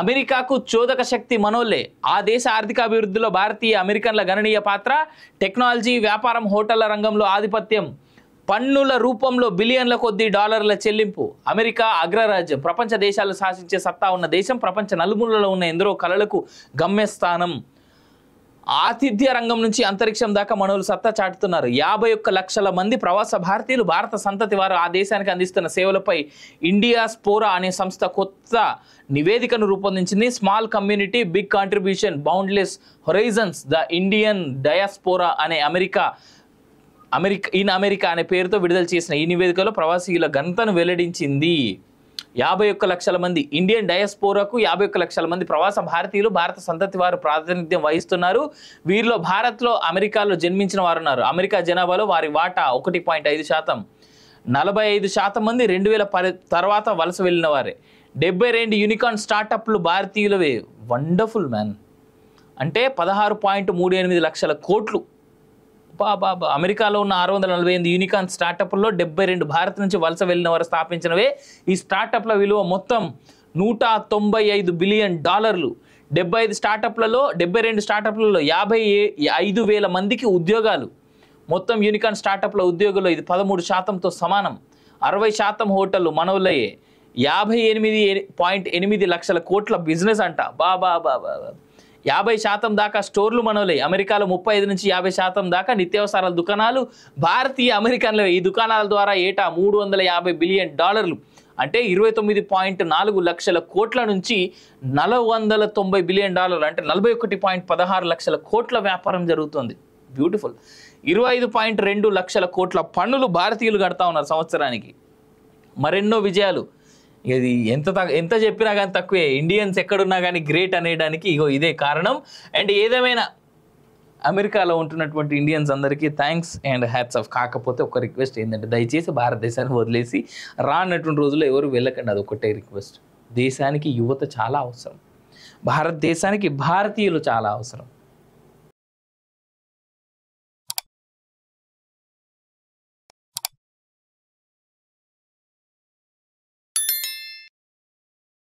అమెరికాకు చోదక శక్తి మనోళ్లే ఆ దేశ ఆర్థికాభివృద్ధిలో భారతీయ అమెరికన్ల గణనీయ పాత్ర టెక్నాలజీ వ్యాపారం హోటళ్ల రంగంలో ఆధిపత్యం పన్నుల రూపంలో బిలియన్ల కొద్ది డాలర్ల చెల్లింపు అమెరికా అగ్రరాజ్యం ప్రపంచ దేశాలు శాసించే సత్తా ఉన్న దేశం ప్రపంచ నలుమూలలో ఉన్న ఎందరో కళలకు గమ్యస్థానం ఆతిథ్య రంగం నుంచి అంతరిక్షం దాకా మనవులు సత్తా చాటుతున్నారు యాభై ఒక్క లక్షల మంది ప్రవాస భారతీయులు భారత సంతతి వారు ఆ దేశానికి అందిస్తున్న సేవలపై ఇండియా స్పోరా అనే సంస్థ కొత్త నివేదికను రూపొందించింది small community big contribution boundless horizons the Indian diaspora అనే అమెరికా అమెరికా ఇన్ అమెరికా అనే పేరుతో విడుదల చేసిన ఈ నివేదికలో ప్రవాసీల ఘనతను వెల్లడించింది యాభై ఒక్క లక్షల మంది ఇండియన్ డయాస్పోరాకు యాభై ఒక్క లక్షల మంది ప్రవాస భారతీయులు భారత సంతతి వారు ప్రాతినిధ్యం వహిస్తున్నారు వీరిలో భారత్లో అమెరికాలో జన్మించిన వారున్నారు అమెరికా జనాభాలో వారి వాటా ఒకటి పాయింట్ ఐదు శాతం నలభై ఐదు శాతం మంది రెండు వేల పది తర్వాత వలస వెళ్ళిన వారే డెబ్బై రెండు యూనికాన్ స్టార్టప్లు భారతీయులవే వండర్ఫుల్ మ్యాన్ అంటే పదహారు పాయింట్ మూడు ఎనిమిది లక్షల కోట్లు అమెరికాలో ఉన్న ఆరు వందల నలభై ఎనిమిది యూనికాన్ స్టార్టప్లో డెబ్బై రెండు భారత్ నుంచి వలస వెళ్ళిన వారు స్థాపించినవే ఈ స్టార్టప్ల విలువ మొత్తం నూట తొంభై ఐదు బిలియన్ డాలర్లు డెబ్బై ఐదు స్టార్టప్లలో డెబ్బై రెండు స్టార్టప్లలో యాభై ఐదు వేల మందికి ఉద్యోగాలు మొత్తం యూనికాన్ స్టార్టప్ల ఉద్యోగులు ఇది పదమూడు శాతంతో సమానం అరవై శాతం హోటళ్ళు మనవులయ్యే యాభై ఎనిమిది పాయింట్ ఎనిమిది లక్షల కోట్ల బిజినెస్ అంట బాబా బాబా యాభై శాతం దాకా స్టోర్లు మనవలే అమెరికాలో ముప్పై ఐదు నుంచి యాభై శాతం దాకా నిత్యావసరాల దుకాణాలు భారతీయ అమెరికన్లే ఈ దుకాణాల ద్వారా ఏటా మూడు వందల యాభై బిలియన్ డాలర్లు అంటే ఇరవై తొమ్మిది పాయింట్ నాలుగు లక్షల కోట్ల నుంచి నలభై వందల తొంభై బిలియన్ డాలర్లు అంటే నలభై ఒకటి పాయింట్ పదహారు లక్షల కోట్ల వ్యాపారం జరుగుతుంది బ్యూటిఫుల్ ఇరవై ఐదు పాయింట్ రెండు లక్షల కోట్ల పన్నులు భారతీయులు కడతా ఉన్నారు సంవత్సరానికి మరెన్నో విజయాలు ఇది ఎంత ఎంత చెప్పినా కానీ తక్కువే ఇండియన్స్ ఎక్కడున్నా కానీ గ్రేట్ అనేయడానికి ఇగో ఇదే కారణం అండ్ ఏదేమైనా అమెరికాలో ఉంటున్నటువంటి ఇండియన్స్ అందరికీ థ్యాంక్స్ అండ్ హ్యాట్స్ ఆఫ్ కాకపోతే ఒక రిక్వెస్ట్ ఏంటంటే దయచేసి భారతదేశాన్ని వదిలేసి రానటువంటి రోజుల్లో ఎవరు వెళ్ళకండి అది ఒకటే రిక్వెస్ట్ దేశానికి యువత చాలా అవసరం భారతదేశానికి భారతీయులు చాలా అవసరం